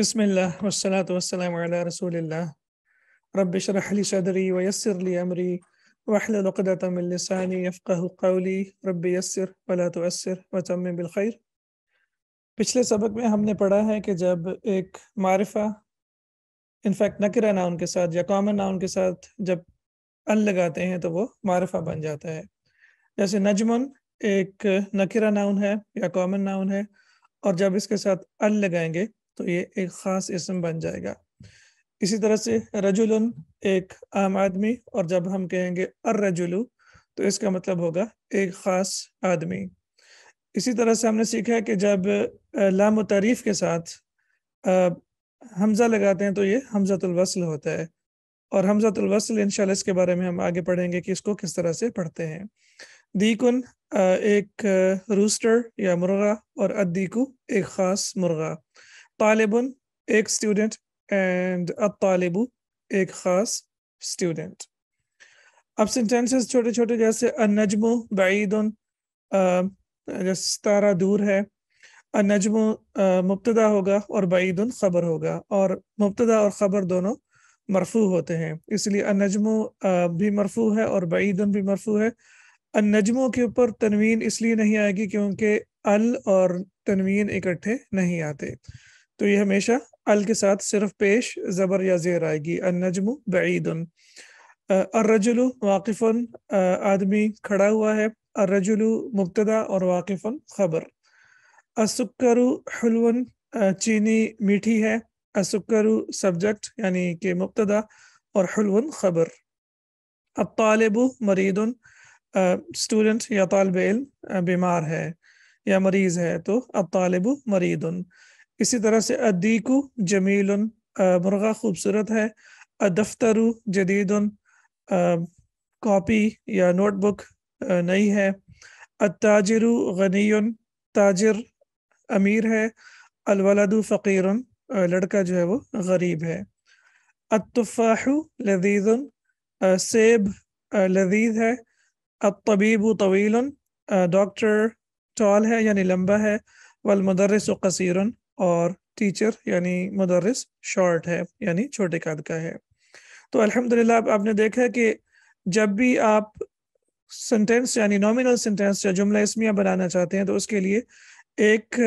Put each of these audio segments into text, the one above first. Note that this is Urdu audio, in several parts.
بسم اللہ والصلاة والسلام علی رسول اللہ رب شرح لی صدری ویسر لی امری وحل لقدت من لسانی یفقہ قولی رب یسر ولا تؤسر وتم بالخیر پچھلے سبق میں ہم نے پڑھا ہے کہ جب ایک معرفہ انفیکٹ نکرہ ناؤن کے ساتھ یا کامن ناؤن کے ساتھ جب ال لگاتے ہیں تو وہ معرفہ بن جاتا ہے جیسے نجمن ایک نکرہ ناؤن ہے یا کامن ناؤن ہے اور جب اس کے ساتھ ال لگائیں گے تو یہ ایک خاص اسم بن جائے گا اسی طرح سے رجول ایک عام آدمی اور جب ہم کہیں گے ارجولو تو اس کا مطلب ہوگا ایک خاص آدمی اسی طرح سے ہم نے سیکھا ہے کہ جب لام و تعریف کے ساتھ حمزہ لگاتے ہیں تو یہ حمزہ الوصل ہوتا ہے اور حمزہ الوصل انشاءاللہ اس کے بارے میں ہم آگے پڑھیں گے کہ اس کو کس طرح سے پڑھتے ہیں دیکن ایک روسٹر یا مرغا اور ادیکو ایک خاص مرغا طالبن ایک اسٹوڈنٹ اینڈ اطالب ایک خاص اسٹوڈنٹ اب سینٹینس جیسے ستارہ دور ہے مبتدا ہوگا اور بعید خبر ہوگا اور مبتدا اور خبر دونوں مرفو ہوتے ہیں اس لیے انجم بھی مرفو ہے اور بعید بھی مرفو ہے انجموں کے اوپر تنوین اس لیے نہیں آئے گی کیونکہ ال اور تنوین اکٹھے نہیں آتے تو یہ ہمیشہ ال کے ساتھ صرف پیش زبر یا زیر آئے گی النجم بعید الرجل واقف آدمی کھڑا ہوا ہے الرجل مبتدا اور واقف خبر حلو چینی میٹھی ہے السکر سبجیکٹ یعنی کہ مبتدا اور حلو خبر الطالب مریض اسٹوڈنٹ یا طالب علم بیمار ہے یا مریض ہے تو الطالب مریض مریدن اسی طرح سے ادیکو جمیل مرغہ خوبصورت ہے ادفتر جدید کاپی یا نوٹ بک نئی ہے غنی تاجر امیر ہے الولد فقیر لڑکا جو ہے وہ غریب ہے اتفاح لذیذ سیب لذیذ ہے الطبیب طویل ڈاکٹر ٹال ہے یعنی لمبا ہے والمدرس قصیر اور ٹیچر یعنی مدرس شارٹ ہے یعنی چھوٹے قد کا ہے تو الحمد للہ اب آپ نے دیکھا کہ جب بھی آپ سنٹینس یعنی نومینل سنٹینس یا جملہ اسمیہ بنانا چاہتے ہیں تو اس کے لیے ایک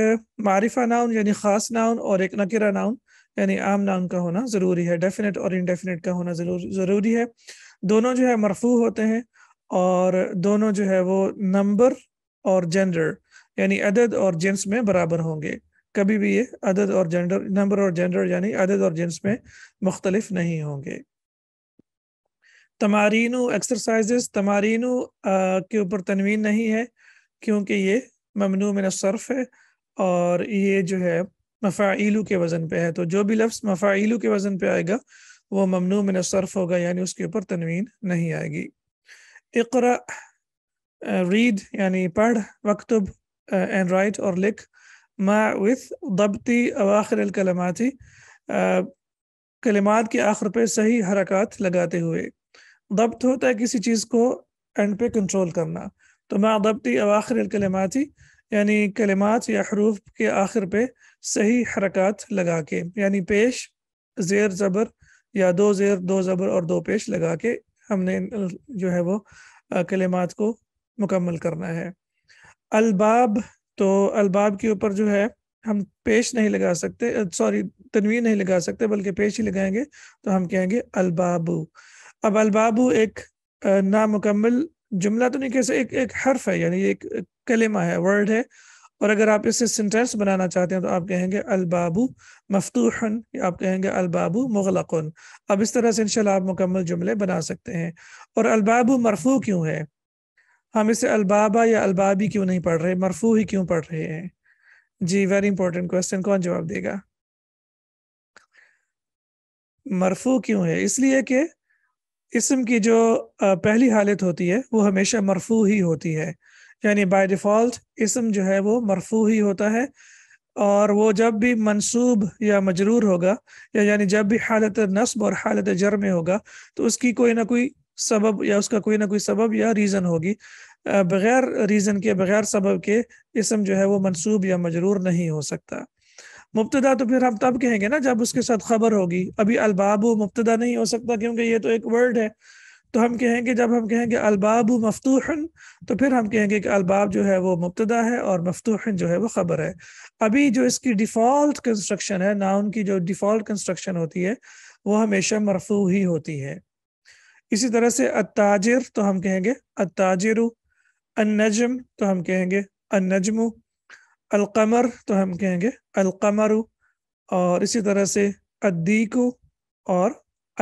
معرفہ ناؤن یعنی خاص ناؤن اور ایک نکرہ ناؤن یعنی عام ناؤن کا ہونا ضروری ہے ڈیفینیٹ اور انڈیفینیٹ کا ہونا ضروری ہے دونوں جو ہے مرفوع ہوتے ہیں اور دونوں جو ہے وہ نمبر اور جینڈر یعنی عدد اور جنس میں برابر ہوں گے کبھی بھی یہ عدد اور جینڈر نمبر اور جینڈر یعنی عدد اور جنس میں مختلف نہیں ہوں گے تمارین ایکسرسائزز تمارین کے اوپر تنوین نہیں ہے کیونکہ یہ ممنوع من الصرف ہے اور یہ جو ہے مفاعیلو کے وزن پہ ہے تو جو بھی لفظ مفاعیلو کے وزن پہ آئے گا وہ ممنوع من الصرف ہوگا یعنی اس کے اوپر تنوین نہیں آئے گی اقرا ریڈ یعنی پڑھ اینڈ رائٹ اور لکھ ما وتھ ضبطی اواخر الکلماتی کلمات کے آخر پہ صحیح حرکات لگاتے ہوئے ضبط ہوتا ہے کسی چیز کو اینڈ پہ کنٹرول کرنا تو ما ضبطی اواخر الکلماتی یعنی کلمات یا حروف کے آخر پہ صحیح حرکات لگا کے یعنی پیش زیر زبر یا دو زیر دو زبر اور دو پیش لگا کے ہم نے جو ہے وہ کلمات کو مکمل کرنا ہے الباب تو الباب کے اوپر جو ہے ہم پیش نہیں لگا سکتے سوری تنویر نہیں لگا سکتے بلکہ پیش ہی لگائیں گے تو ہم کہیں گے البابو اب البابو ایک نامکمل جملہ تو نہیں کہہ سکتے ایک ایک حرف ہے یعنی ایک کلمہ ہے ورڈ ہے اور اگر آپ اس سے سینٹینس بنانا چاہتے ہیں تو آپ کہیں گے البابو مفتوحن یا آپ کہیں گے البابو مغلقن اب اس طرح سے انشاءاللہ آپ مکمل جملے بنا سکتے ہیں اور البابو مرفوع کیوں ہے ہم اسے البابا یا البابی کیوں نہیں پڑھ رہے مرفو ہی کیوں پڑھ رہے ہیں جی ویری امپورٹینٹ کوشچن کون جواب دے گا مرفو کیوں ہے اس لیے کہ اسم کی جو پہلی حالت ہوتی ہے وہ ہمیشہ مرفو ہی ہوتی ہے یعنی بائی ڈیفالٹ اسم جو ہے وہ مرفو ہی ہوتا ہے اور وہ جب بھی منصوب یا مجرور ہوگا یا یعنی جب بھی حالت نصب اور حالت جر میں ہوگا تو اس کی کوئی نہ کوئی سبب یا اس کا کوئی نہ کوئی سبب یا ریزن ہوگی بغیر ریزن کے بغیر سبب کے اسم جو ہے وہ منصوب یا مجرور نہیں ہو سکتا مبتدا تو پھر ہم تب کہیں گے نا جب اس کے ساتھ خبر ہوگی ابھی البابو مبتدا نہیں ہو سکتا کیونکہ یہ تو ایک ورڈ ہے تو ہم کہیں گے جب ہم کہیں گے الباب مفتوحن تو پھر ہم کہیں گے کہ الباب جو ہے وہ مبتدا ہے اور مفتوحن جو ہے وہ خبر ہے ابھی جو اس کی ڈیفالٹ کنسٹرکشن ہے نا ان کی جو ڈیفالٹ کنسٹرکشن ہوتی ہے وہ ہمیشہ مرفوع ہی ہوتی ہے اسی طرح سے اتاجر تو ہم کہیں گے النجم تو ہم کہیں گے النجم القمر تو ہم کہیں گے القمر اور اسی طرح سے اور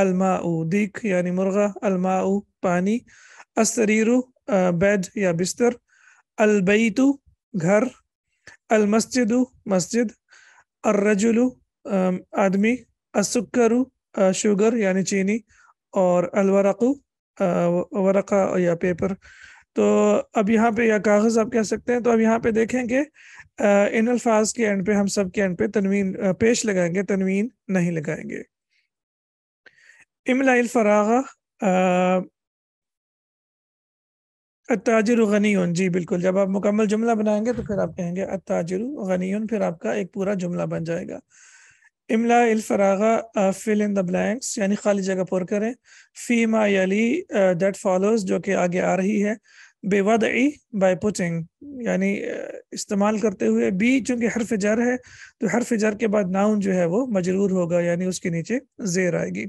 الماء دیک یعنی مرغا الماء پانی السریر بیڈ یا بستر البیتو گھر المسجد مسجد الرجل آدمی السکر شوگر یعنی چینی اور الورق ورقہ یا پیپر تو اب یہاں پہ یا کاغذ آپ کہہ سکتے ہیں تو اب یہاں پہ دیکھیں گے ان الفاظ کے اینڈ پہ ہم سب کے اینڈ پہ تنوین پیش لگائیں گے تنوین نہیں لگائیں گے املا الفراغ اتاجر غنیون جی بالکل جب آپ مکمل جملہ بنائیں گے تو پھر آپ کہیں گے اتاجر غنیون پھر آپ کا ایک پورا جملہ بن جائے گا املا الفراغا فل ان دا بلینکس یعنی خالی جگہ پر کریں فیما دیٹ فالوز جو کہ آگے آ رہی ہے بے ود ای پوچنگ یعنی استعمال کرتے ہوئے بی چونکہ حرف جر ہے تو حرف جر کے بعد ناؤن جو ہے وہ مجرور ہوگا یعنی اس کے نیچے زیر آئے گی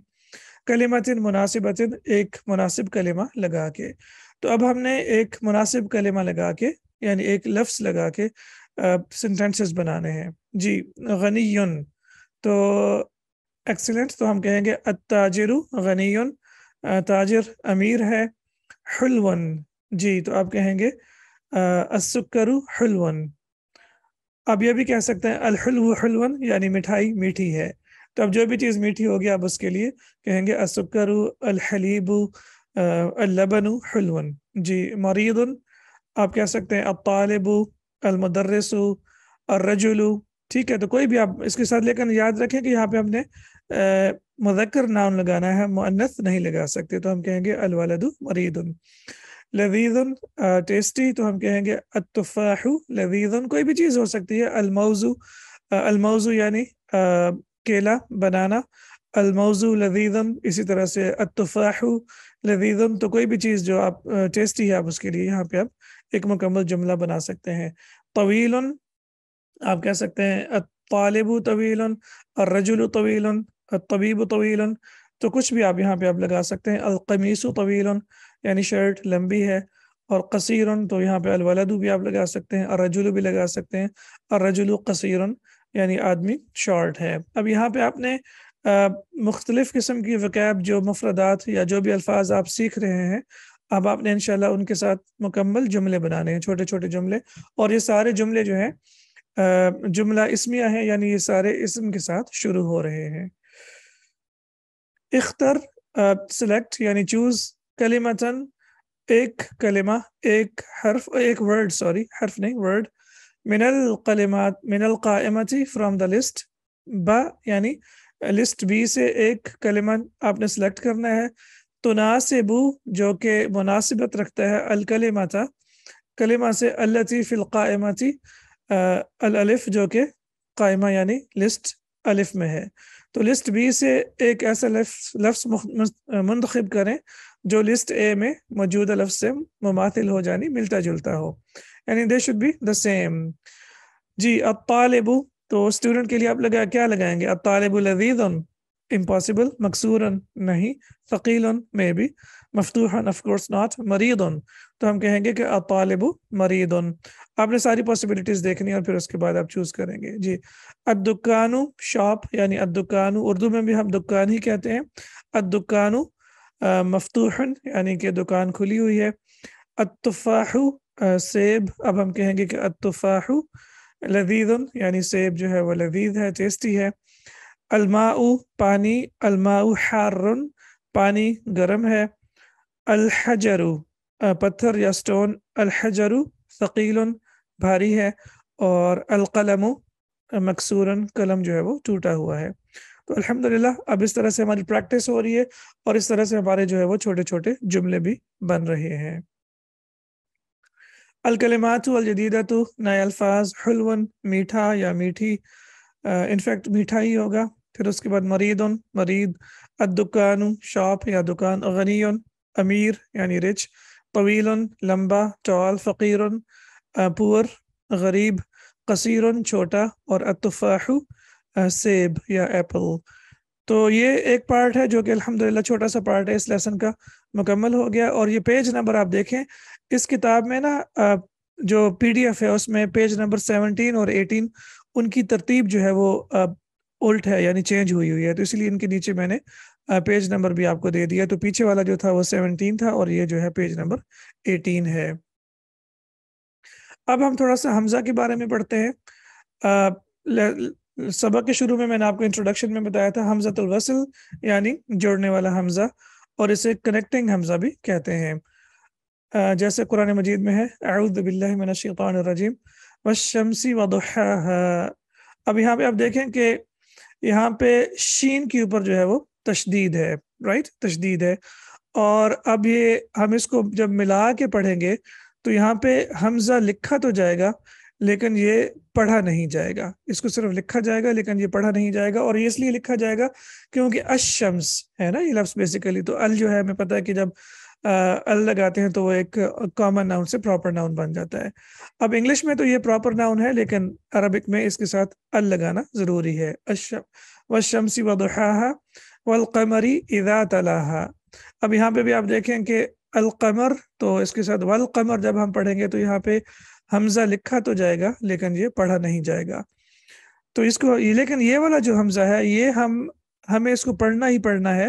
کلیما تن مناسب ایک مناسب کلیمہ لگا کے تو اب ہم نے ایک مناسب کلیمہ لگا کے یعنی ایک لفظ لگا کے سینٹینسز بنانے ہیں جی غنی تو ایکسلنٹ تو ہم کہیں گے تاجر غنی تاجر امیر ہے حلون جی تو آپ کہیں گے السکر حلون اب یہ بھی کہہ سکتے ہیں الحلو حلون یعنی مٹھائی میٹھی ہے تو اب جو بھی چیز میٹھی ہوگی آپ اس کے لیے کہیں گے السکر الحلیب اللبن حلون جی مرید آپ کہہ سکتے ہیں الطالب المدرس الرجل ٹھیک ہے تو کوئی بھی آپ اس کے ساتھ لیکن یاد رکھیں کہ یہاں پہ ہم نے مذکر لگانا ہے نہیں لگا سکتے تو ہم کہیں گے الولد مرید لذیذ ٹیسٹی تو ہم کہیں گے التفاح لذیذ کوئی بھی چیز ہو سکتی ہے الموضوع الموضوع یعنی کیلا بنانا الموضوع لذیذ اسی طرح سے التفاح لذیذ تو کوئی بھی چیز جو آپ ٹیسٹی ہے آپ اس کے لیے یہاں پہ آپ ایک مکمل جملہ بنا سکتے ہیں طویل آپ کہہ سکتے ہیں طالب و طویل الرجل طویل طبیب و طویل تو کچھ بھی آپ یہاں پہ آپ لگا سکتے ہیں القمیس طویل یعنی شرٹ لمبی ہے اور قصیر تو یہاں پہ الولد بھی آپ لگا سکتے ہیں الرجل بھی لگا سکتے ہیں الرجل قصیر یعنی آدمی شارٹ ہے اب یہاں پہ آپ نے مختلف قسم کی وکیب جو مفردات یا جو بھی الفاظ آپ سیکھ رہے ہیں اب آپ نے انشاءاللہ ان کے ساتھ مکمل جملے بنانے ہیں چھوٹے چھوٹے جملے اور یہ سارے جملے جو ہیں جملہ اسمیہ ہیں یعنی یہ سارے اسم کے ساتھ شروع ہو رہے ہیں اختر یعنی چوز کلمتن ایک کلمہ ایک ایک حرف حرف ورڈ سوری نہیں ورڈ من القلمات من القائمتی فرام دا لسٹ با یعنی لسٹ بی سے ایک کلمہ آپ نے سلیکٹ کرنا ہے تناسبو جو کہ مناسبت رکھتا ہے الکلیمات کلمہ سے اللتی فی القائمتی الالف جو کہ قائمہ یعنی لسٹ الف میں ہے تو لسٹ بی سے ایک ایسا لفظ لفظ منتخب کریں جو لسٹ اے میں موجودہ لفظ سے مماثل ہو جانی ملتا جلتا ہو یعنی they should be the same جی اب طالب تو اسٹوڈنٹ کے لیے آپ لگا کیا لگائیں گے اب طالب الزیز امپاسبل مقصور نہیں ثقیل مے بھی مفتوحن کورس ناٹ مرید تو ہم کہیں گے کہ اطالب مرید آپ نے ساری پاسبلٹیز دیکھنی اور پھر اس کے بعد آپ چوز کریں گے جی شاپ یعنی ادکانو اردو میں بھی ہم دکان ہی کہتے ہیں مفتوحن یعنی کہ دکان کھلی ہوئی ہے اتوفاہ سیب اب ہم کہیں گے کہ اتوفاہ لذیذ یعنی سیب جو ہے وہ لذیذ ہے ٹیسٹی ہے الماؤ پانی الماؤ حار پانی گرم ہے الحجر پتھر یا سٹون الحجرو ثقیل بھاری ہے اور القلم مقصور قلم جو ہے وہ ٹوٹا ہوا ہے تو الحمد اب اس طرح سے ہماری پریکٹس ہو رہی ہے اور اس طرح سے ہمارے جو ہے وہ چھوٹے چھوٹے جملے بھی بن رہے ہیں الکلمات الجدیدہ تو نئے الفاظ حلون میٹھا یا میٹھی انفیکٹ میٹھا ہی ہوگا پھر اس کے بعد مرید مرید الدکان شاپ یا دکان غنی امیر یعنی رچ طویل لمبا فقیر پور غریب قصیر چھوٹا اور اتفاح سیب یا ایپل تو یہ ایک پارٹ ہے جو کہ الحمدللہ چھوٹا سا پارٹ ہے اس لیسن کا مکمل ہو گیا اور یہ پیج نمبر آپ دیکھیں اس کتاب میں نا جو پی ڈی ایف ہے اس میں پیج نمبر سیونٹین اور ایٹین ان کی ترتیب جو ہے وہ الٹ ہے یعنی چینج ہوئی ہوئی ہے تو اس لیے ان کے نیچے میں نے پیج نمبر بھی آپ کو دے دیا تو پیچھے والا جو تھا وہ سیونٹین تھا اور یہ جو ہے پیج نمبر ایٹین ہے اب ہم تھوڑا سا حمزہ کے بارے میں پڑھتے ہیں سبق کے شروع میں میں نے آپ کو انٹروڈکشن میں بتایا تھا حمزہ یعنی جوڑنے والا حمزہ اور اسے کنیکٹنگ حمزہ بھی کہتے ہیں جیسے قرآن مجید میں ہے اعوذ باللہ من الشیطان الرجیم والشمسی وضحاها اب یہاں پہ آپ دیکھیں کہ یہاں پہ شین کے اوپر جو ہے وہ تشدید ہے رائٹ right? تشدید ہے اور اب یہ ہم اس کو جب ملا کے پڑھیں گے تو یہاں پہ حمزہ لکھا تو جائے گا لیکن یہ پڑھا نہیں جائے گا اس کو صرف لکھا جائے گا لیکن یہ پڑھا نہیں جائے گا اور یہ اس لیے لکھا جائے گا کیونکہ اشمس ہے نا یہ لفظ بیسیکلی تو ال جو ہے ہمیں پتا ہے کہ جب ال لگاتے ہیں تو وہ ایک کامن ناؤن سے پراپر ناؤن بن جاتا ہے اب انگلش میں تو یہ پراپر ناؤن ہے لیکن عربک میں اس کے ساتھ ال لگانا ضروری ہے اشم شمسی وحا والقمری اذا طل اب یہاں پہ بھی آپ دیکھیں کہ القمر تو اس کے ساتھ والقمر جب ہم پڑھیں گے تو یہاں پہ حمزہ لکھا تو جائے گا لیکن یہ پڑھا نہیں جائے گا تو اس کو لیکن یہ والا جو حمزہ ہے یہ ہم ہمیں اس کو پڑھنا ہی پڑھنا ہے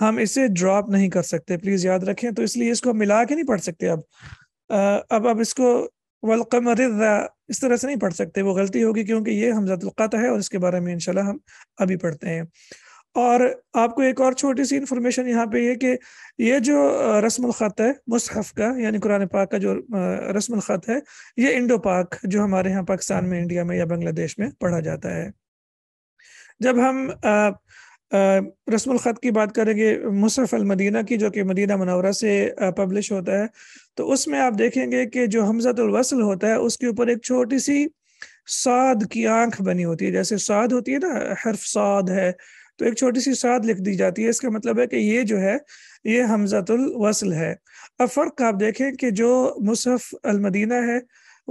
ہم اسے ڈراپ نہیں کر سکتے پلیز یاد رکھیں تو اس لیے اس کو ہم ملا کے نہیں پڑھ سکتے اب اب اب اس کو والقمر اس طرح سے نہیں پڑھ سکتے وہ غلطی ہوگی کیونکہ یہ حمزہ القطع ہے اور اس کے بارے میں انشاءاللہ ہم ابھی پڑھتے ہیں اور آپ کو ایک اور چھوٹی سی انفارمیشن یہاں پہ یہ کہ یہ جو رسم الخط ہے مصحف کا یعنی قرآن پاک کا جو رسم الخط ہے یہ انڈو پاک جو ہمارے یہاں پاکستان میں انڈیا میں یا بنگلہ دیش میں پڑھا جاتا ہے جب ہم رسم الخط کی بات کریں گے مصحف المدینہ کی جو کہ مدینہ منورہ سے پبلش ہوتا ہے تو اس میں آپ دیکھیں گے کہ جو حمزت الوصل ہوتا ہے اس کے اوپر ایک چھوٹی سی سعد کی آنکھ بنی ہوتی ہے جیسے سعد ہوتی ہے نا حرف سعد ہے تو ایک چھوٹی سی لکھ دی جاتی ہے اس کا مطلب ہے کہ یہ جو جو ہے ہے ہے یہ الوصل اب فرق آپ دیکھیں کہ مصحف المدینہ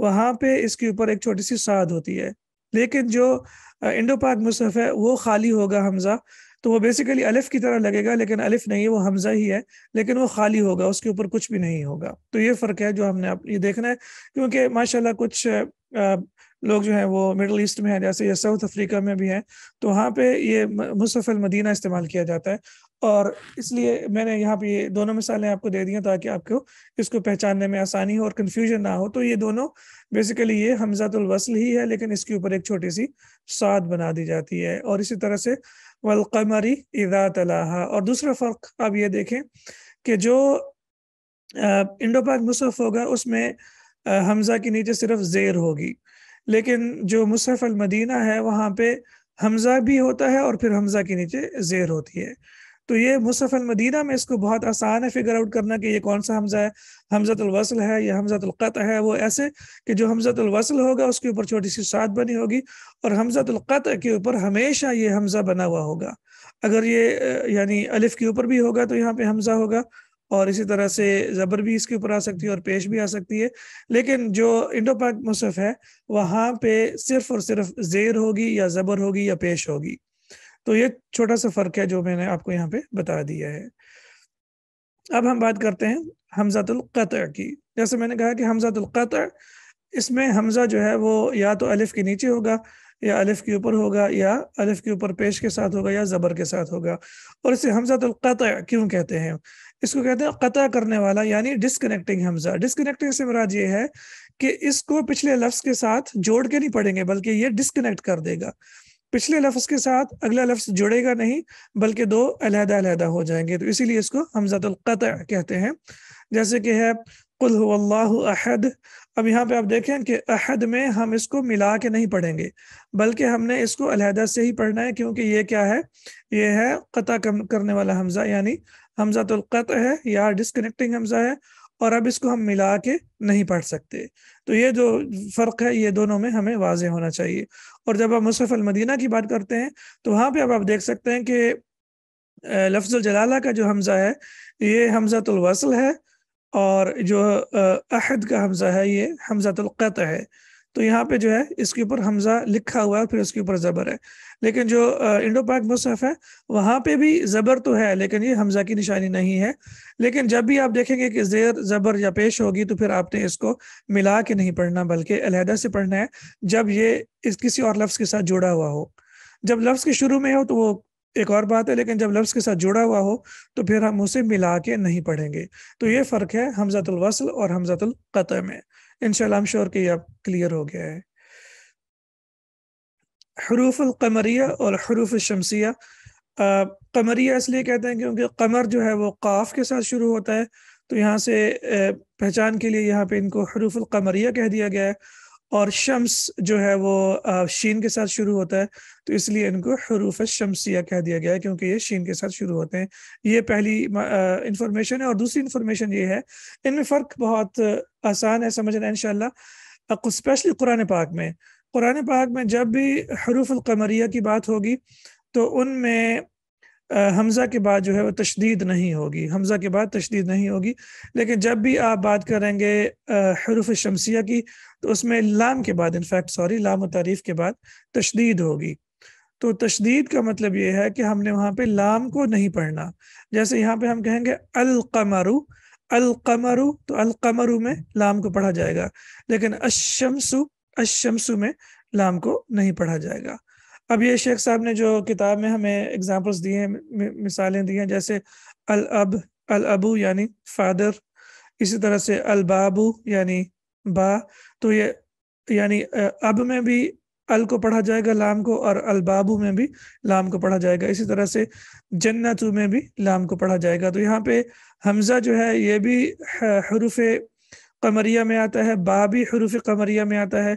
وہاں پہ اس کے اوپر ایک چھوٹی سی ساد ہوتی ہے لیکن جو انڈو پاک مصحف ہے وہ خالی ہوگا حمزہ تو وہ بیسیکلی الف کی طرح لگے گا لیکن الف نہیں ہے وہ حمزہ ہی ہے لیکن وہ خالی ہوگا اس کے اوپر کچھ بھی نہیں ہوگا تو یہ فرق ہے جو ہم نے یہ دیکھنا ہے کیونکہ ماشاءاللہ کچھ لوگ جو ہیں وہ مڈل ایسٹ میں ہیں جیسے یا ساؤتھ افریقہ میں بھی ہیں تو وہاں پہ یہ مصف المدینہ استعمال کیا جاتا ہے اور اس لیے میں نے یہاں پہ یہ دونوں مثالیں آپ کو دے دی ہیں تاکہ آپ کو اس کو پہچاننے میں آسانی ہو اور کنفیوژن نہ ہو تو یہ دونوں بیسیکلی یہ حمزہ ہی ہے لیکن اس کے اوپر ایک چھوٹی سی سعد بنا دی جاتی ہے اور اسی طرح سے والقمری طلحہ اور دوسرا فرق آپ یہ دیکھیں کہ جو انڈو پاک مصحف ہوگا اس میں حمزہ کے نیچے صرف زیر ہوگی لیکن جو مصحف المدینہ ہے وہاں پہ حمزہ بھی ہوتا ہے اور پھر حمزہ کے نیچے زیر ہوتی ہے تو یہ مصحف المدینہ میں اس کو بہت آسان ہے فگر آؤٹ کرنا کہ یہ کون سا حمزہ ہے حمزت الوصل ہے یا حمزۃ القط ہے وہ ایسے کہ جو حمزت الوصل ہوگا اس کے اوپر چھوٹی سی سات بنی ہوگی اور حمزت القط کے اوپر ہمیشہ یہ حمزہ بنا ہوا ہوگا اگر یہ یعنی الف کے اوپر بھی ہوگا تو یہاں پہ حمزہ ہوگا اور اسی طرح سے زبر بھی اس کے اوپر آ سکتی ہے اور پیش بھی آ سکتی ہے لیکن جو انڈو پاک مصف ہے وہاں پہ صرف اور صرف زیر ہوگی یا زبر ہوگی یا پیش ہوگی تو یہ چھوٹا سا فرق ہے جو میں نے آپ کو یہاں پہ بتا دیا ہے اب ہم بات کرتے ہیں حمزات القطع کی جیسے میں نے کہا کہ حمزہ القطع اس میں حمزہ جو ہے وہ یا تو الف کے نیچے ہوگا یا الف کے اوپر ہوگا یا الف کے اوپر پیش کے ساتھ ہوگا یا زبر کے ساتھ ہوگا اور اسے حمزہ القطع کیوں کہتے ہیں اس کو کہتے ہیں قطع کرنے والا یعنی ڈسکنیکٹنگ حمزہ ڈسکنیکٹنگ سے مراد یہ ہے کہ اس کو پچھلے لفظ کے ساتھ جوڑ کے نہیں پڑھیں گے بلکہ یہ ڈسکنیکٹ کر دے گا پچھلے لفظ کے ساتھ اگلا لفظ گا نہیں بلکہ دو علیحدہ علیحدہ ہو جائیں گے تو اسی لیے اس کو حمزہ القطع کہتے ہیں جیسے کہ ہے قل هو اللہ احد اب یہاں پہ آپ دیکھیں کہ احد میں ہم اس کو ملا کے نہیں پڑھیں گے بلکہ ہم نے اس کو علیحدہ سے ہی پڑھنا ہے کیونکہ یہ کیا ہے یہ ہے قطع کرنے والا حمزہ یعنی تو القطع ہے یا ڈسکنیکٹنگ حمزہ ہے اور اب اس کو ہم ملا کے نہیں پڑھ سکتے تو یہ جو فرق ہے یہ دونوں میں ہمیں واضح ہونا چاہیے اور جب آپ مصرف المدینہ کی بات کرتے ہیں تو وہاں پہ اب آپ دیکھ سکتے ہیں کہ لفظ الجلالہ کا جو حمزہ ہے یہ حمزت الوصل ہے اور جو عہد کا حمزہ ہے یہ حمزت القطع ہے تو یہاں پہ جو ہے اس کے اوپر حمزہ لکھا ہوا ہے پھر اس کے اوپر زبر ہے لیکن جو انڈو پاک مصحف ہے وہاں پہ بھی زبر تو ہے لیکن یہ حمزہ کی نشانی نہیں ہے لیکن جب بھی آپ دیکھیں گے کہ زیر زبر یا پیش ہوگی تو پھر آپ نے اس کو ملا کے نہیں پڑھنا بلکہ علیحدہ سے پڑھنا ہے جب یہ اس کسی اور لفظ کے ساتھ جڑا ہوا ہو جب لفظ کے شروع میں ہو تو وہ ایک اور بات ہے لیکن جب لفظ کے ساتھ جڑا ہوا ہو تو پھر ہم اسے ملا کے نہیں پڑھیں گے تو یہ فرق ہے حمزۃ الوصل اور حمزۃ القطع میں ان شاء اللہ ہم شور کے اب کلیئر ہو گیا ہے حروف القمریہ اور حروف الشمسیہ قمریہ اس لیے کہتے ہیں کیونکہ قمر جو ہے وہ قاف کے ساتھ شروع ہوتا ہے تو یہاں سے پہچان کے لیے یہاں پہ ان کو حروف القمریہ کہہ دیا گیا ہے اور شمس جو ہے وہ شین کے ساتھ شروع ہوتا ہے تو اس لیے ان کو حروف شمسیہ کہہ دیا گیا ہے کیونکہ یہ شین کے ساتھ شروع ہوتے ہیں یہ پہلی انفارمیشن ہے اور دوسری انفارمیشن یہ ہے ان میں فرق بہت آسان ہے سمجھنا رہے ان شاء اللہ اسپیشلی قرآن پاک میں قرآن پاک میں جب بھی حروف القمریہ کی بات ہوگی تو ان میں حمزہ کے بعد جو ہے وہ تشدید نہیں ہوگی حمزہ کے بعد تشدید نہیں ہوگی لیکن جب بھی آپ بات کریں گے حروف شمسیہ کی تو اس میں لام کے بعد انفیکٹ سوری لام و تعریف کے بعد تشدید ہوگی تو تشدید کا مطلب یہ ہے کہ ہم نے وہاں پہ لام کو نہیں پڑھنا جیسے یہاں پہ ہم کہیں گے القمرو القمرو تو القمرو میں لام کو پڑھا جائے گا لیکن الشمسو الشمسو میں لام کو نہیں پڑھا جائے گا اب یہ شیخ صاحب نے جو کتاب میں ہمیں اگزامپلس دیے ہیں مثالیں دی ہیں جیسے الاب الابو یعنی فادر اسی طرح سے البابو یعنی با تو یہ یعنی اب میں بھی ال کو پڑھا جائے گا لام کو اور البابو میں بھی لام کو پڑھا جائے گا اسی طرح سے جنتو میں بھی لام کو پڑھا جائے گا تو یہاں پہ حمزہ جو ہے یہ بھی حروف قمریہ میں آتا ہے با بھی حروف قمریہ میں آتا ہے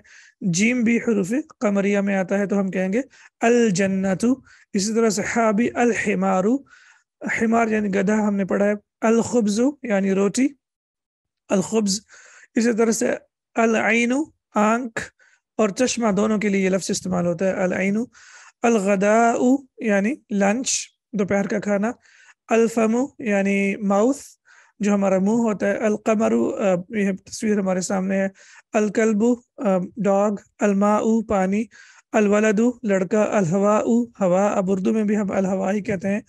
جیم بھی حروف قمریہ میں آتا ہے تو ہم کہیں گے الجنتو اسی طرح سے حابی الحمارو حمار یعنی گدھا ہم نے پڑھا ہے الخبزو یعنی روٹی الخبز اسی طرح سے العینو آنکھ اور چشمہ دونوں کے لیے یہ لفظ استعمال ہوتا ہے العینو الغدا یعنی لنچ دوپہر کا کھانا الفمو یعنی ماؤتھ جو ہمارا منہ ہوتا ہے القمر یہ تصویر ہمارے سامنے ہے الکلبو ڈاگ الما او پانی الولد لڑکا الہوا او ہوا اب اردو میں بھی ہم الہوا ہی کہتے ہیں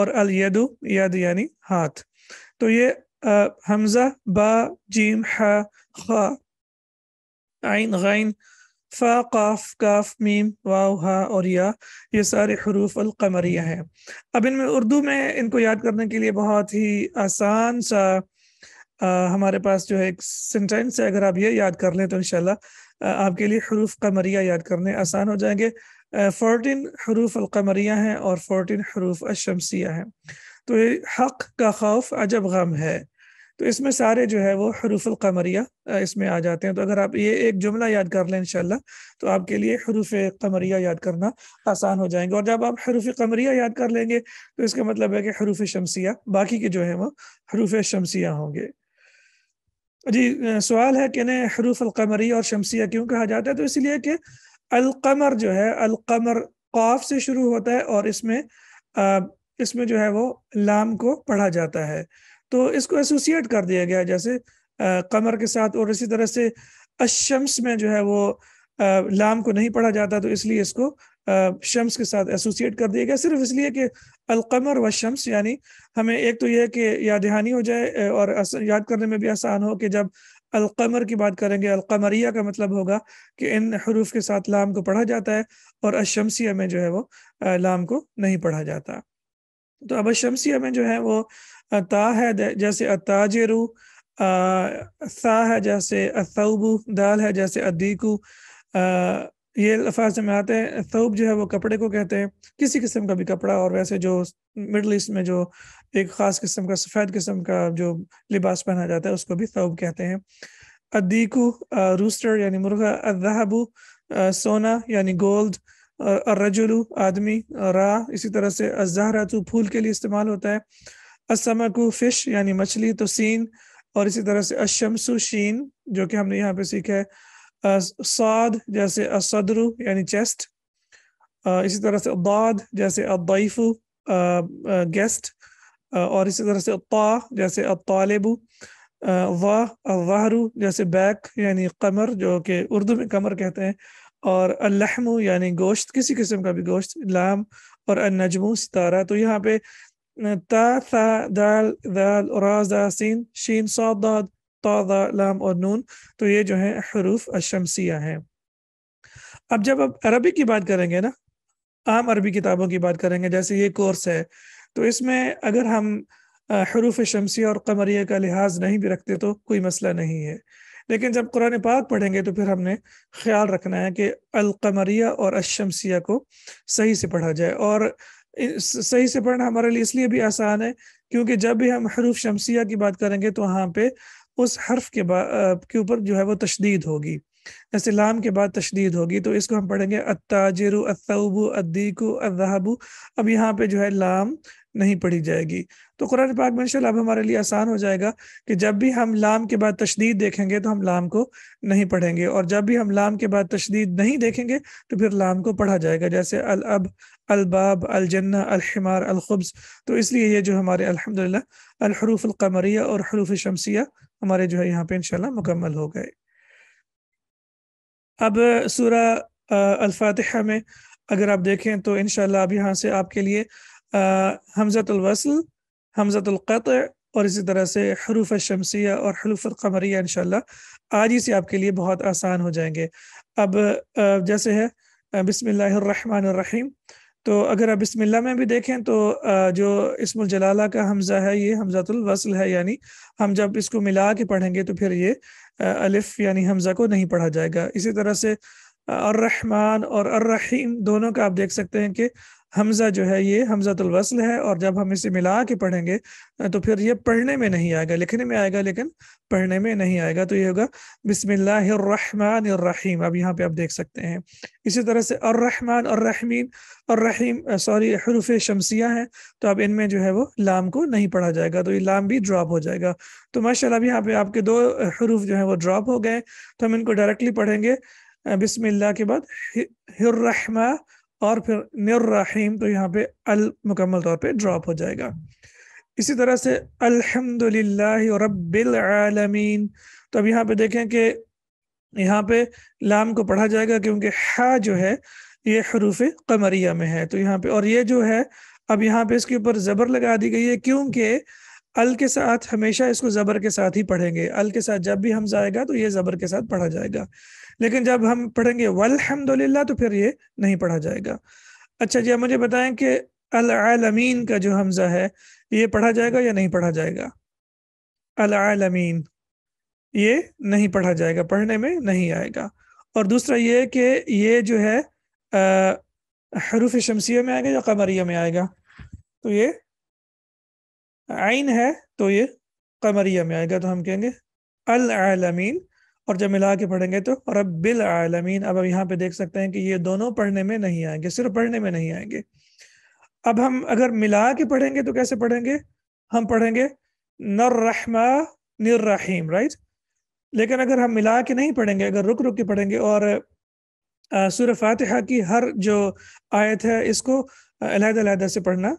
اور الید ید یعنی ہاتھ تو یہ حمزہ با جیم ہا عین غین فا قاف کاف میم واؤ ہا اور یا یہ سارے حروف القمریہ ہیں اب ان میں اردو میں ان کو یاد کرنے کے لیے بہت ہی آسان سا ہمارے پاس جو ہے ایک سینٹینس ہے اگر آپ یہ یاد کر لیں تو انشاءاللہ آپ کے لیے حروف قمریہ یاد کرنے آسان ہو جائیں گے فورٹین حروف القمریہ ہیں اور فورٹین حروف الشمسیہ ہیں تو یہ حق کا خوف عجب غم ہے تو اس میں سارے جو ہے وہ حروف القمریہ اس میں آ جاتے ہیں تو اگر آپ یہ ایک جملہ یاد کر لیں انشاءاللہ تو آپ کے لیے حروف قمریہ یاد کرنا آسان ہو جائیں گے اور جب آپ حروف قمریہ یاد کر لیں گے تو اس کا مطلب ہے کہ حروف شمسیہ باقی کے جو ہیں وہ حروف شمسیہ ہوں گے جی سوال ہے کہ انہیں حروف القمریہ اور شمسیہ کیوں کہا جاتا ہے تو اس لیے کہ القمر جو ہے القمر قاف سے شروع ہوتا ہے اور اس میں اس میں جو ہے وہ لام کو پڑھا جاتا ہے تو اس کو ایسوسیٹ کر دیا گیا جیسے قمر کے ساتھ اور اسی طرح سے الشمس میں جو ہے وہ لام کو نہیں پڑھا جاتا تو اس لیے اس کو شمس کے ساتھ ایسوسیٹ کر دیا گیا صرف اس لیے کہ القمر و شمس یعنی ہمیں ایک تو یہ کہ کہ دہانی ہو جائے اور یاد کرنے میں بھی آسان ہو کہ جب القمر کی بات کریں گے القمریہ کا مطلب ہوگا کہ ان حروف کے ساتھ لام کو پڑھا جاتا ہے اور الشمسیہ میں جو ہے وہ لام کو نہیں پڑھا جاتا تو اب شمسیہ میں جو ہے وہ تا ہے جیسے اتاجرو سا ہے ہے جیسے جیسے دال ادیکو یہ الفاظ میں آتے ہیں ثوب جو ہے وہ کپڑے کو کہتے ہیں کسی قسم کا بھی کپڑا اور ویسے جو مڈل ایسٹ میں جو ایک خاص قسم کا سفید قسم کا جو لباس پہنا جاتا ہے اس کو بھی ثوب کہتے ہیں ادیکو روسٹر یعنی مرغا ادہبو سونا یعنی گولڈ رجلو آدمی را اسی طرح سے پھول کے لیے استعمال ہوتا ہے فش یعنی مچھلی تو سین اور اسی طرح سے شین جو کہ ہم نے یہاں پہ سیکھا ہے جیسے یعنی چیسٹ اسی طرح سے باد جیسے ابفو گیسٹ اور اسی طرح سے طا جیسے الطالبو طالب واہ واہرو جیسے بیک یعنی قمر جو کہ اردو میں کمر کہتے ہیں اور الحم یعنی گوشت کسی قسم کا بھی گوشت لام اور ستارہ تو یہاں پہ تا تھا دال دال اور دا سین شین لام اور نون تو یہ جو ہے حروف الشمسیہ ہیں اب جب آپ عربی کی بات کریں گے نا عام عربی کتابوں کی بات کریں گے جیسے یہ کورس ہے تو اس میں اگر ہم حروف شمسیہ اور قمریہ کا لحاظ نہیں بھی رکھتے تو کوئی مسئلہ نہیں ہے لیکن جب قرآن پاک پڑھیں گے تو پھر ہم نے خیال رکھنا ہے کہ القمریہ اور الشمسیہ کو صحیح سے پڑھا جائے اور صحیح سے پڑھنا ہمارے لیے اس لیے بھی آسان ہے کیونکہ جب بھی ہم حروف شمسیہ کی بات کریں گے تو وہاں پہ اس حرف کے با کے اوپر جو ہے وہ تشدید ہوگی جیسے لام کے بعد تشدید ہوگی تو اس کو ہم پڑھیں گے تاجر اطابو ادیق الرحب اب یہاں پہ جو ہے لام نہیں پڑھی جائے گی تو قرآن پاک میں انشاءاللہ اب ہمارے لیے آسان ہو جائے گا کہ جب بھی ہم لام کے بعد تشدید دیکھیں گے تو ہم لام کو نہیں پڑھیں گے اور جب بھی ہم لام کے بعد تشدید نہیں دیکھیں گے تو پھر لام کو پڑھا جائے گا جیسے الاب الباب الجنہ الحمار الخبز تو اس لیے یہ جو ہمارے الحمدللہ الحروف القمریہ اور حروف شمسیہ ہمارے جو ہے یہاں پہ انشاءاللہ مکمل ہو گئے اب سورہ الفاتحہ میں اگر آپ دیکھیں تو انشاءاللہ اب یہاں سے آپ کے لیے حمزت الوصل حمزۃ القطع اور اسی طرح سے حروف شمسیہ اور حروف القمریہ انشاءاللہ آج ہی سے آپ کے لیے بہت آسان ہو جائیں گے اب جیسے ہے بسم اللہ الرحمن الرحیم تو اگر آپ بسم اللہ میں بھی دیکھیں تو جو اسم الجلالہ کا حمزہ ہے یہ حمزت الوصل ہے یعنی ہم جب اس کو ملا کے پڑھیں گے تو پھر یہ الف یعنی حمزہ کو نہیں پڑھا جائے گا اسی طرح سے الرحمن اور الرحیم دونوں کا آپ دیکھ سکتے ہیں کہ حمزہ جو ہے یہ حمزہ الوصل ہے اور جب ہم اسے ملا کے پڑھیں گے تو پھر یہ پڑھنے میں نہیں آئے گا لکھنے میں آئے گا لیکن پڑھنے میں نہیں آئے گا تو یہ ہوگا بسم اللہ الرحمن الرحیم اب یہاں پہ آپ دیکھ سکتے ہیں اسی طرح سے الرحمن الرحمین الرحیم سوری حروف شمسیہ ہیں تو اب ان میں جو ہے وہ لام کو نہیں پڑھا جائے گا تو یہ لام بھی ڈراپ ہو جائے گا تو ماشاء اللہ اب یہاں پہ آپ کے دو حروف جو ہے وہ ڈراپ ہو گئے تو ہم ان کو ڈائریکٹلی پڑھیں گے بسم اللہ کے بعد الرحمہ اور پھر نرحیم تو یہاں پہ ال مکمل طور پہ ڈراپ ہو جائے گا اسی طرح سے الحمد للہ تو اب یہاں پہ دیکھیں کہ یہاں پہ لام کو پڑھا جائے گا کیونکہ ہا جو ہے یہ حروف قمریہ میں ہے تو یہاں پہ اور یہ جو ہے اب یہاں پہ اس کے اوپر زبر لگا دی گئی ہے کیونکہ ال کے ساتھ ہمیشہ اس کو زبر کے ساتھ ہی پڑھیں گے ال کے ساتھ جب بھی ہم آئے گا تو یہ زبر کے ساتھ پڑھا جائے گا لیکن جب ہم پڑھیں گے والحمد للہ تو پھر یہ نہیں پڑھا جائے گا اچھا جی آپ مجھے بتائیں کہ العالمین کا جو حمزہ ہے یہ پڑھا جائے گا یا نہیں پڑھا جائے گا العالمین یہ نہیں پڑھا جائے گا پڑھنے میں نہیں آئے گا اور دوسرا یہ کہ یہ جو ہے حروف شمسیہ میں آئے گا یا قمریہ میں آئے گا تو یہ عین ہے تو یہ قمریہ میں یعنی آئے گا تو ہم کہیں گے العالمین اور جب ملا کے پڑھیں گے تو رب العالمین اب اب یہاں پہ دیکھ سکتے ہیں کہ یہ دونوں پڑھنے میں نہیں آئیں گے صرف پڑھنے میں نہیں آئیں گے اب ہم اگر ملا کے پڑھیں گے تو کیسے پڑھیں گے ہم پڑھیں گے نرحما نر رحیم رائٹ لیکن اگر ہم ملا کے نہیں پڑھیں گے اگر رک رک کے پڑھیں گے اور سورہ فاتحہ کی ہر جو آیت ہے اس کو علیحدہ علیحدہ سے پڑھنا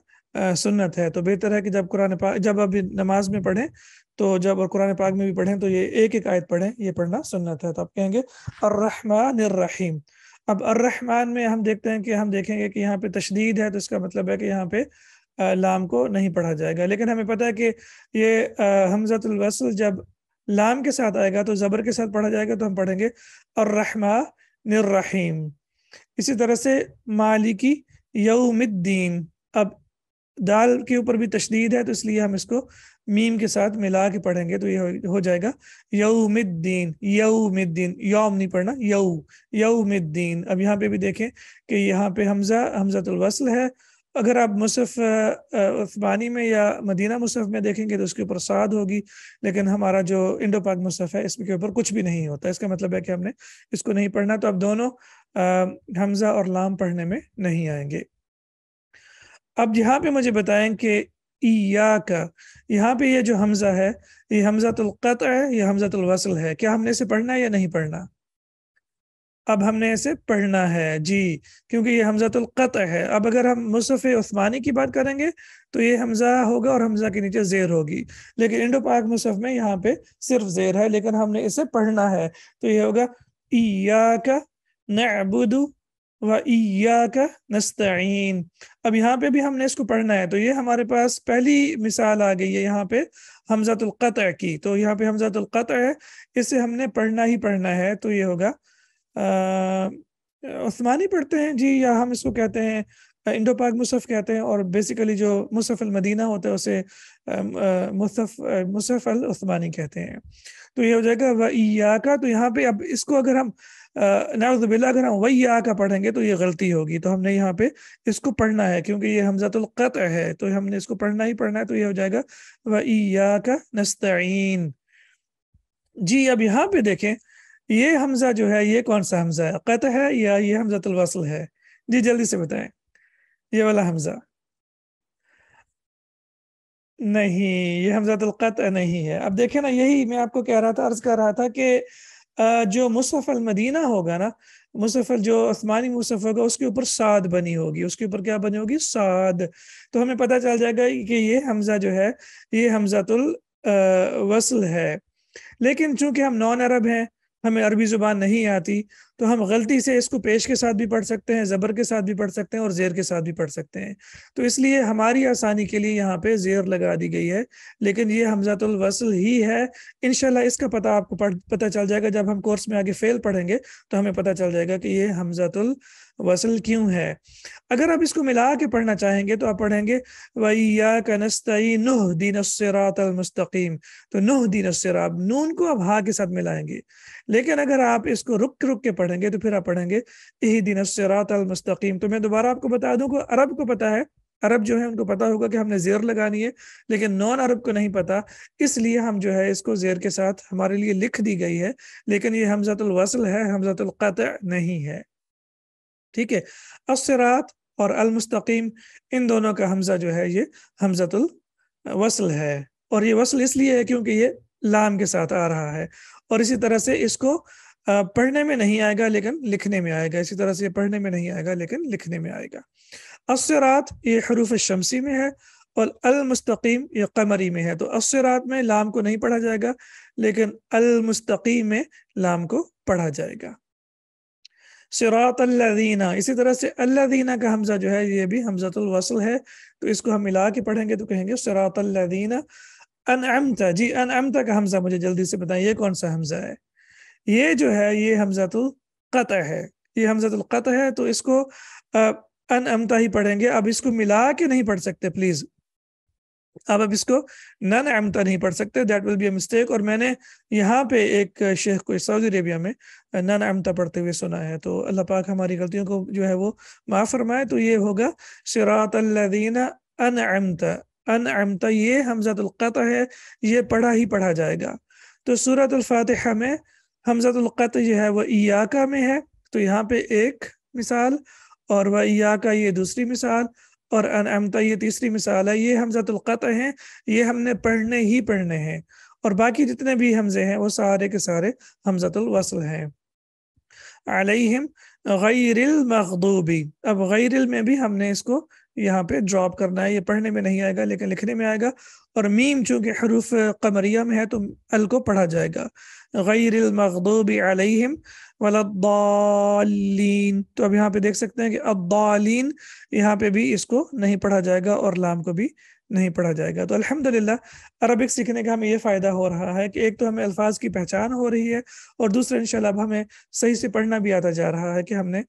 سنت ہے تو بہتر ہے کہ جب قرآن پاک جب آپ نماز میں پڑھیں تو جب اور قرآن پاک میں بھی پڑھیں تو یہ ایک ایک آیت پڑھیں یہ پڑھنا سنت ہے تو آپ کہیں گے الرحمن الرحیم اب الرحمن میں ہم دیکھتے ہیں کہ ہم دیکھیں گے کہ یہاں پہ تشدید ہے تو اس کا مطلب ہے کہ یہاں پہ لام کو نہیں پڑھا جائے گا لیکن ہمیں پتہ ہے کہ یہ حمزت الوصل جب لام کے ساتھ آئے گا تو زبر کے ساتھ پڑھا جائے گا تو ہم پڑھیں گے الرحمن الرحیم اسی طرح سے مالکی یوم الدین اب دال کے اوپر بھی تشدید ہے تو اس لیے ہم اس کو میم کے ساتھ ملا کے پڑھیں گے تو یہ ہو جائے گا یو الدین یو الدین یوم نہیں پڑھنا یو یو الدین اب یہاں پہ بھی دیکھیں کہ یہاں پہ حمزہ حمزہ الوصل ہے اگر آپ مصف عثمانی میں یا مدینہ مصحف میں دیکھیں گے تو اس کے اوپر سعد ہوگی لیکن ہمارا جو انڈو پاک مصحف ہے اس کے اوپر کچھ بھی نہیں ہوتا اس کا مطلب ہے کہ ہم نے اس کو نہیں پڑھنا تو اب دونوں حمزہ اور لام پڑھنے میں نہیں آئیں گے اب یہاں پہ مجھے بتائیں کہ ایا کا یہاں پہ یہ جو حمزہ ہے یہ حمزہ القطع ہے یہ حمزہ الوصل ہے کیا ہم نے اسے پڑھنا ہے یا نہیں پڑھنا اب ہم نے اسے پڑھنا ہے جی کیونکہ یہ حمزہ القطع ہے اب اگر ہم مصحف عثمانی کی بات کریں گے تو یہ حمزہ ہوگا اور حمزہ کے نیچے زیر ہوگی لیکن انڈو پاک مصحف میں یہاں پہ صرف زیر ہے لیکن ہم نے اسے پڑھنا ہے تو یہ ہوگا ای کا کا نستعین اب یہاں پہ بھی ہم نے اس کو پڑھنا ہے تو یہ ہمارے پاس پہلی مثال آ گئی ہے یہاں پہ القطع کی تو یہاں پہ حمزہ القطع ہے اسے ہم نے پڑھنا ہی پڑھنا ہے تو یہ ہوگا عثمانی پڑھتے ہیں جی یا ہم اس کو کہتے ہیں انڈو پاک مصف کہتے ہیں اور بیسیکلی جو مصحف المدینہ ہوتا ہے اسے مصف العثمانی کہتے ہیں تو یہ ہو جائے گا و کا تو یہاں پہ اب اس کو اگر ہم باللہ اگر ہم واہ کا پڑھیں گے تو یہ غلطی ہوگی تو ہم نے یہاں پہ اس کو پڑھنا ہے کیونکہ یہ حمزت القطع ہے تو ہم نے اس کو پڑھنا ہی پڑھنا ہے تو یہ ہو جائے گا جی اب یہاں پہ دیکھیں یہ حمزہ جو ہے یہ کون سا حمزہ ہے قطع ہے یا یہ حمزت الوصل ہے جی جلدی سے بتائیں یہ والا حمزہ نہیں یہ حمزت القطع نہیں ہے اب دیکھیں نا یہی میں آپ کو کہہ رہا تھا عرض کر رہا تھا کہ جو مصحف المدینہ ہوگا نا مصحف جو عثمانی مصحف ہوگا اس کے اوپر سعد بنی ہوگی اس کے اوپر کیا بنی ہوگی سعد تو ہمیں پتہ چل جائے گا کہ یہ حمزہ جو ہے یہ حمزۃ الوصل ہے لیکن چونکہ ہم نان عرب ہیں ہمیں عربی زبان نہیں آتی تو ہم غلطی سے اس کو پیش کے ساتھ بھی پڑھ سکتے ہیں زبر کے ساتھ بھی پڑھ سکتے ہیں اور زیر کے ساتھ بھی پڑھ سکتے ہیں تو اس لیے ہماری آسانی کے لیے یہاں پہ زیر لگا دی گئی ہے لیکن یہ حمزات الوصل ہی ہے انشاءاللہ اس کا پتہ آپ کو پتہ چل جائے گا جب ہم کورس میں آگے فیل پڑھیں گے تو ہمیں پتہ چل جائے گا کہ یہ حمزات الوصل کیوں ہے اگر آپ اس کو ملا کے پڑھنا چاہیں گے تو آپ پڑھیں گے تو نُح نون کو اب ہا کے ساتھ ملائیں گے لیکن اگر آپ اس کو رک رک کے پڑھیں پڑھیں گے تو پھر آپ پڑھیں گے یہی دن اسرات المستقیم تو میں دوبارہ آپ کو بتا دوں کہ عرب کو پتا ہے عرب جو ہے ان کو پتا ہوگا کہ ہم نے زیر لگانی ہے لیکن نان عرب کو نہیں پتا اس لیے ہم جو ہے اس کو زیر کے ساتھ ہمارے لیے لکھ دی گئی ہے لیکن یہ حمزۃ الوصل ہے حمزۃ القطع نہیں ہے ٹھیک ہے اسرات اور المستقیم ان دونوں کا حمزہ جو ہے یہ حمزۃ الوصل ہے اور یہ وصل اس لیے ہے کیونکہ یہ لام کے ساتھ آ رہا ہے اور اسی طرح سے اس کو پڑھنے میں نہیں آئے گا لیکن لکھنے میں آئے گا اسی طرح سے یہ پڑھنے میں نہیں آئے گا لیکن لکھنے میں آئے گا اسرات یہ حروف شمسی میں ہے اور المستقیم یہ قمری میں ہے تو اسرات میں لام کو نہیں پڑھا جائے گا لیکن المستقیم میں لام کو پڑھا جائے گا سرات اللہ دینا اسی طرح سے اللہ دینا کا حمزہ جو ہے یہ بھی حمزۃ الوصل ہے تو اس کو ہم ملا کے پڑھیں گے تو کہیں گے سرات اللہ دینا ان امتا جی امتا کا حمزہ مجھے جلدی سے بتائیں یہ کون سا حمزہ ہے یہ جو ہے یہ حمزۃ القطع ہے یہ حمزت القطع ہے تو اس کو ان امتا ہی پڑھیں گے اب اس کو ملا کے نہیں پڑھ سکتے پلیز اب اب اس کو نن امتا نہیں پڑھ سکتے اور میں نے یہاں پہ ایک شیخ کو سعودی عربیہ میں نن امتا پڑھتے ہوئے سنا ہے تو اللہ پاک ہماری غلطیوں کو جو ہے وہ معاف فرمائے تو یہ ہوگا سراط الدین ان امتا ان امتا یہ حمزت القطع ہے یہ پڑھا ہی پڑھا جائے گا تو سورت الفاتحہ میں حمزت القط یہ ہے وہ ایاکا میں ہے تو یہاں پہ ایک مثال اور وہ ایاکا یہ دوسری مثال اور یہ تیسری مثال ہے یہ حمزت القط ہیں یہ ہم نے پڑھنے ہی پڑھنے ہیں اور باقی جتنے بھی حمزے ہیں وہ سارے کے سارے حمزۃ الوصل ہیں علیہم غیر المغضوبی اب غیر میں بھی ہم نے اس کو یہاں پہ ڈراپ کرنا ہے یہ پڑھنے میں نہیں آئے گا لیکن لکھنے میں آئے گا اور میم چونکہ حروف قمریہ میں ہے تو ال کو پڑھا جائے گا غیر المغضوب علیہم ولا الضالین تو اب یہاں پہ دیکھ سکتے ہیں کہ الضالین یہاں پہ بھی اس کو نہیں پڑھا جائے گا اور لام کو بھی نہیں پڑھا جائے گا تو الحمد للہ عربک سیکھنے کا ہمیں یہ فائدہ ہو رہا ہے کہ ایک تو ہمیں الفاظ کی پہچان ہو رہی ہے اور دوسرا انشاءاللہ اب ہمیں صحیح سے پڑھنا بھی آتا جا رہا ہے کہ ہم نے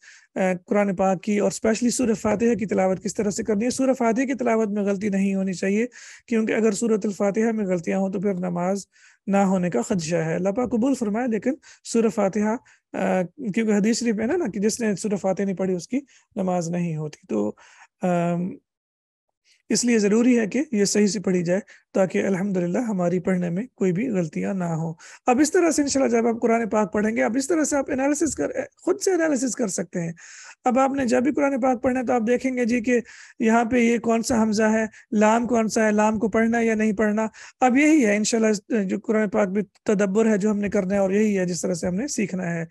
قرآن پاک کی اور اسپیشلی سورہ فاتحہ کی تلاوت کس طرح سے کرنی ہے سورہ فاتحہ کی تلاوت میں غلطی نہیں ہونی چاہیے کیونکہ اگر صورت الفاتحہ میں غلطیاں ہوں تو پھر نماز نہ ہونے کا خدشہ ہے لپا قبول فرمائے لیکن سورہ فاتحہ کیونکہ حدیث شریف ہے نا کہ جس نے سورہ فاتحہ نہیں پڑھی اس کی نماز نہیں ہوتی تو اس لیے ضروری ہے کہ یہ صحیح سے پڑھی جائے تاکہ الحمدللہ ہماری پڑھنے میں کوئی بھی غلطیاں نہ ہوں اب اس طرح سے انشاءاللہ جب آپ قرآن پاک پڑھیں گے اب اس طرح سے آپ کر کر خود سے سکتے ہیں اب آپ نے جب بھی قرآن پاک پڑھنا ہے تو آپ دیکھیں گے جی کہ یہاں پہ یہ کون سا حمزہ ہے لام کون سا ہے لام کو پڑھنا یا نہیں پڑھنا اب یہی ہے انشاءاللہ جو قرآن پاک بھی تدبر ہے جو ہم نے کرنا ہے اور یہی ہے جس طرح سے ہم نے سیکھنا ہے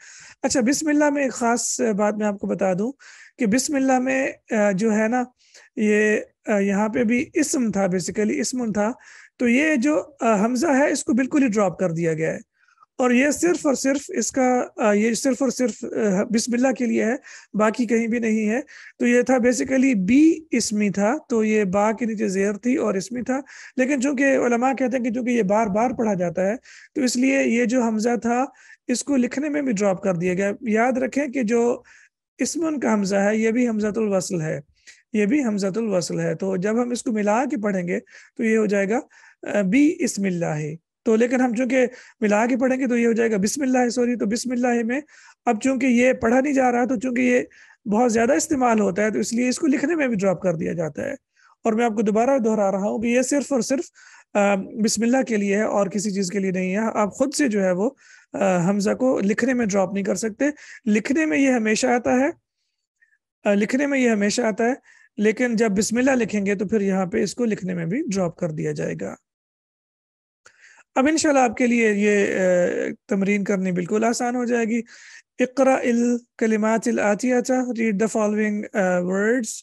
اچھا بسم اللہ میں ایک خاص بات میں آپ کو بتا دوں کہ بسم اللہ میں جو ہے نا یہ یہاں پہ بھی اسم اسم تھا تھا تو یہ جو حمزہ ہے اس کو بالکل ہی ڈراپ کر دیا گیا ہے اور یہ یہ صرف صرف صرف صرف اور اور اس کا بسم اللہ کے لیے ہے باقی کہیں بھی نہیں ہے تو یہ تھا بیسیکلی بی اسمی تھا تو یہ با کے نیچے زیر تھی اور اسمی تھا لیکن چونکہ علماء کہتے ہیں کہ چونکہ یہ بار بار پڑھا جاتا ہے تو اس لیے یہ جو حمزہ تھا اس کو لکھنے میں بھی ڈراپ کر دیا گیا یاد رکھیں کہ جو کا حمزہ ہے یہ بھی حمزت ہے یہ بھی حمزت ملا کے پڑھیں گے تو یہ ہو جائے گا بی اسم اللہ تو لیکن ہم چونکہ ملا کے پڑھیں گے تو یہ ہو جائے گا بسم اللہ سوری تو بسم اللہ میں اب چونکہ یہ پڑھا نہیں جا رہا تو چونکہ یہ بہت زیادہ استعمال ہوتا ہے تو اس لیے اس کو لکھنے میں بھی ڈراپ کر دیا جاتا ہے اور میں آپ کو دوبارہ دہرا رہا ہوں کہ یہ صرف اور صرف بسم اللہ کے لیے ہے اور کسی چیز کے لیے نہیں ہے آپ خود سے جو ہے وہ حمزہ کو لکھنے میں ڈراپ نہیں کر سکتے لکھنے میں یہ ہمیشہ آتا ہے لکھنے میں یہ ہمیشہ آتا ہے لیکن جب بسم اللہ لکھیں گے تو پھر یہاں پہ اس کو لکھنے میں بھی ڈراپ کر دیا جائے گا اب انشاءاللہ آپ کے لیے یہ تمرین کرنی بالکل آسان ہو جائے گی اقرا اقراچ الچا ریڈ دا فالوئنگ ورڈس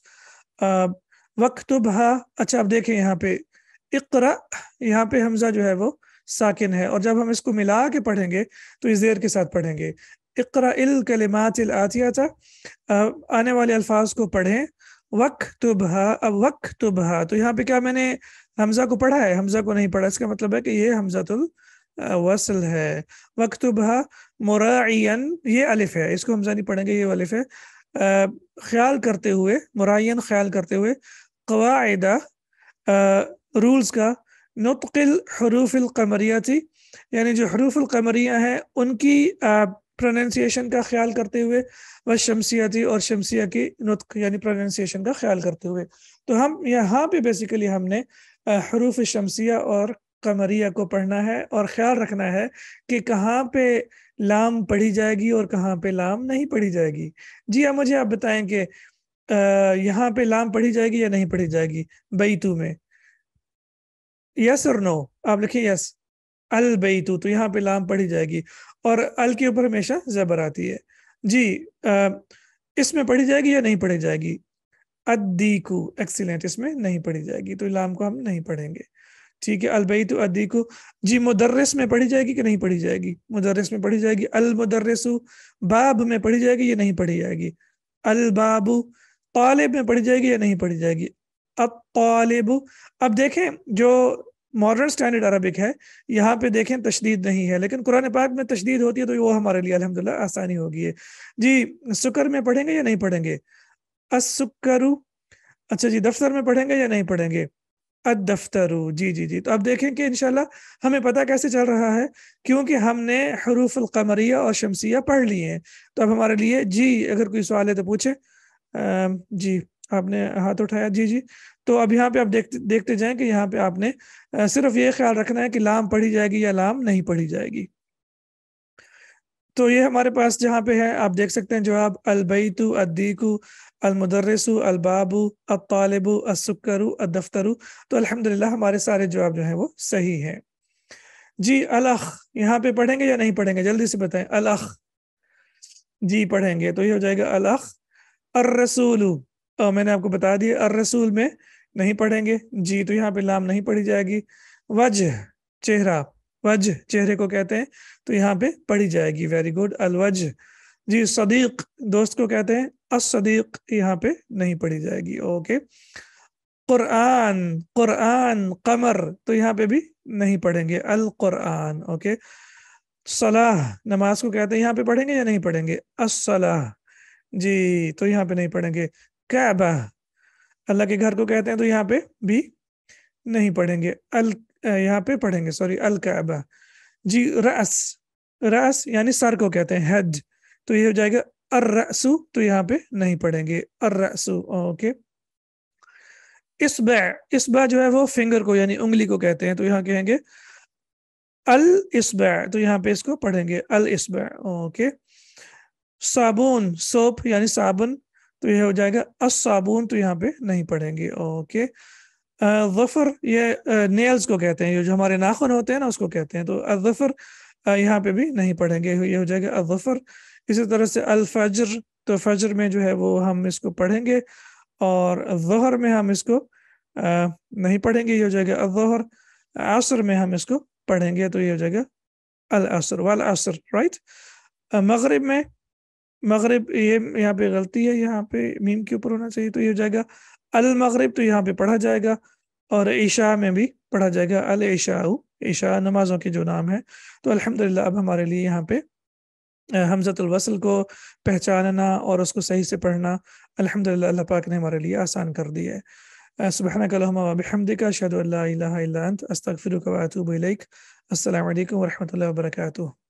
وقت اچھا آپ دیکھیں یہاں پہ اقرا یہاں پہ حمزہ جو ہے وہ ساکن ہے اور جب ہم اس کو ملا کے پڑھیں گے تو اس زیر کے ساتھ پڑھیں گے اقرا آنے والے الفاظ کو پڑھیں وقت بہا اب وقت تو بہا تو یہاں پہ کیا میں نے حمزہ کو پڑھا ہے حمزہ کو نہیں پڑھا اس کا مطلب ہے کہ یہ حمزہ ہے وقت بہا مرعین یہ الف ہے اس کو حمزہ نہیں پڑھیں گے یہ الف ہے خیال کرتے ہوئے مرعین خیال کرتے ہوئے قواعدہ رولز کا حروف الحروف تھی جی، یعنی جو حروف القمریہ ہیں ان کی پروننسیشن کا خیال کرتے ہوئے و تھی جی، اور شمسیہ کی نتق یعنی پروننسیشن کا خیال کرتے ہوئے تو ہم یہاں پہ بیسیکلی ہم نے حروف شمسیہ اور قمریہ کو پڑھنا ہے اور خیال رکھنا ہے کہ کہاں پہ لام پڑھی جائے گی اور کہاں پہ لام نہیں پڑھی جائے گی جی ہاں مجھے آپ بتائیں کہ یہاں پہ لام پڑھی جائے گی یا نہیں پڑھی جائے گی بیتو میں یس اور نو آپ لکھیں یس البیتو تو یہاں پہ لام پڑھی جائے گی اور ال کے اوپر ہمیشہ زبر آتی ہے جی اس میں پڑھی جائے گی یا نہیں پڑھی جائے گی ایکسیلنٹ اس میں نہیں پڑھی جائے گی تو لام کو ہم نہیں پڑھیں گے ٹھیک ہے البیتو ادیکو جی مدرس میں پڑھی جائے گی کہ نہیں پڑھی جائے گی مدرس میں پڑھی جائے گی المدرسو باب میں پڑھی جائے گی یا نہیں پڑھی جائے گی البابو طالب میں پڑھی جائے گی یا نہیں پڑھی جائے گی اب طالب اب دیکھیں جو ماڈرن سٹینڈرڈ عربک ہے یہاں پہ دیکھیں تشدید نہیں ہے لیکن قرآن پاک میں تشدید ہوتی ہے تو وہ ہمارے لیے الحمدللہ آسانی ہوگی ہے جی سکر میں پڑھیں گے یا نہیں پڑھیں گے اسکرو اچھا جی دفتر میں پڑھیں گے یا نہیں پڑھیں گے دفتر جی جی جی تو اب دیکھیں کہ انشاءاللہ ہمیں پتہ کیسے چل رہا ہے کیونکہ ہم نے حروف القمریہ اور شمسیہ پڑھ لیے ہیں تو اب ہمارے لیے جی اگر کوئی سوال ہے تو پوچھیں جی آپ نے ہاتھ اٹھایا جی جی تو اب یہاں پہ آپ دیکھتے دیکھتے جائیں کہ یہاں پہ آپ نے صرف یہ خیال رکھنا ہے کہ لام پڑھی جائے گی یا لام نہیں پڑھی جائے گی تو یہ ہمارے پاس جہاں پہ ہے آپ دیکھ سکتے ہیں جواب البیتو الدیکو المدرس الباب الطالبو السکرو الدفترو تو الحمدللہ ہمارے سارے جواب جو ہیں وہ صحیح ہیں جی الاخ یہاں پہ پڑھیں گے یا نہیں پڑھیں گے جلدی سے بتائیں الاخ جی پڑھیں گے تو یہ ہو جائے گا الاخ الرسول میں نے آپ کو بتا دیا الرسول میں نہیں پڑھیں گے جی تو یہاں پہ لام نہیں پڑھی جائے گی وجہ چہرہ چہرے کو کہتے ہیں تو یہاں پہ پڑھی جائے گی ویری گڈ الوج جی صدیق دوست کو کہتے ہیں الصدیق یہاں پہ نہیں پڑھی جائے گی اوکے قرآن قرآن قمر تو یہاں پہ بھی نہیں پڑھیں گے القرآن اوکے صلاح نماز کو کہتے ہیں یہاں پہ پڑھیں گے یا نہیں پڑھیں گے الصلاح جی تو یہاں پہ نہیں پڑھیں گے کعبہ اللہ کے گھر کو کہتے ہیں تو یہاں پہ بھی نہیں پڑھیں گے ال یہاں پہ پڑھیں گے سوری الکعبہ جی رأس رأس یعنی سر کو کہتے ہیں حج تو یہ ہو جائے گا الرأسو تو یہاں پہ نہیں پڑھیں گے الرأسو اوکے اسبع اسبع جو ہے وہ فنگر کو یعنی انگلی کو کہتے ہیں تو یہاں کہیں گے الاسبع تو یہاں پہ اس کو پڑھیں گے الاسبع اوکے صابون سوپ یعنی صابن تو یہ ہو جائے گا صابن تو یہاں پہ نہیں پڑھیں گے اوکے ظفر یہ نیلز کو کہتے ہیں یہ جو ہمارے ناخن ہوتے ہیں نا اس کو کہتے ہیں تو الظفر یہاں پہ بھی نہیں پڑھیں گے یہ ہو جائے گا ظفر اسی طرح سے الفجر تو فجر میں جو ہے وہ ہم اس کو پڑھیں گے اور ظہر میں ہم اس کو نہیں پڑھیں گے یہ ہو جائے گا ظہر عصر میں ہم اس کو پڑھیں گے تو یہ ہو جائے گا الآسر والر مغرب میں مغرب یہ یہاں پہ غلطی ہے یہاں پہ میم کے اوپر ہونا چاہیے تو یہ ہو جائے گا المغرب تو یہاں پہ پڑھا جائے گا اور عشاء میں بھی پڑھا جائے گا العشاء عشاء نمازوں کے جو نام ہے تو الحمد اب ہمارے لیے یہاں پہ حمزت الوصل کو پہچاننا اور اس کو صحیح سے پڑھنا الحمد اللہ پاک نے ہمارے لیے آسان کر دیا ہے سبحانک اللہم و کا شہد اللہ الیک السلام علیکم ورحمۃ اللہ وبرکاتہ